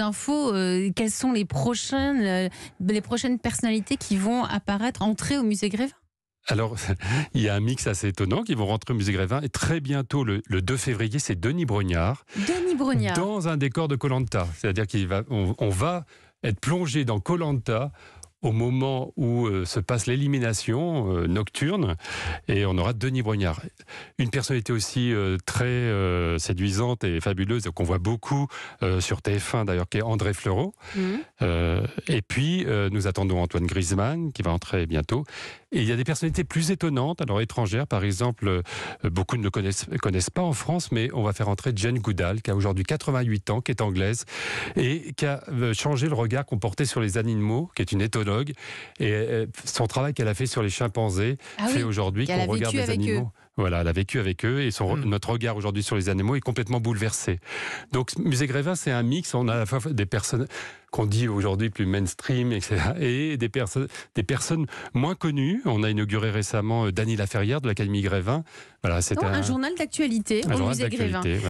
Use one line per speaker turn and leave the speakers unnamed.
infos, euh, quelles sont les prochaines, euh, les prochaines personnalités qui vont apparaître, entrer au musée Grévin
alors, il y a un mix assez étonnant qui vont rentrer au musée Grévin. Et très bientôt, le, 2 février, c'est Denis Brognard.
Denis Brognard. Dans
un décor de Colanta. C'est-à-dire qu'on va, va être plongé dans Colanta au moment où euh, se passe l'élimination euh, nocturne et on aura Denis Brognard. Une personnalité aussi euh, très séduisante et fabuleuse qu'on voit beaucoup sur TF1 d'ailleurs, qui est André Fleureau. Mhm. et puis nous attendons Antoine Griezmann qui va entrer bientôt. Et il y a des personnalités plus étonnantes, alors étrangères par exemple, beaucoup ne le connaissent, connaissent pas en France, mais on va faire entrer Jane Goodall qui a aujourd'hui 88 ans, qui est anglaise et qui a changé le regard qu'on portait sur les animaux, qui est une étonnante et euh, son travail qu'elle a fait sur les chimpanzés ah fait aujourd'hui qu'on regarde les animaux. Voilà, elle a vécu avec eux et hmm. notre regard aujourd'hui sur les animaux est complètement bouleversé. Donc, Musée Grévin, c'est un mix. On a à la fois des personnes qu'on dit aujourd'hui plus mainstream, etc., et des, personnes, des personnes moins connues. On a inauguré récemment euh, Dany Laferrière de l'Académie Grévin. Voilà, c'est un, un,
journal d'actualité au Musée Grévin.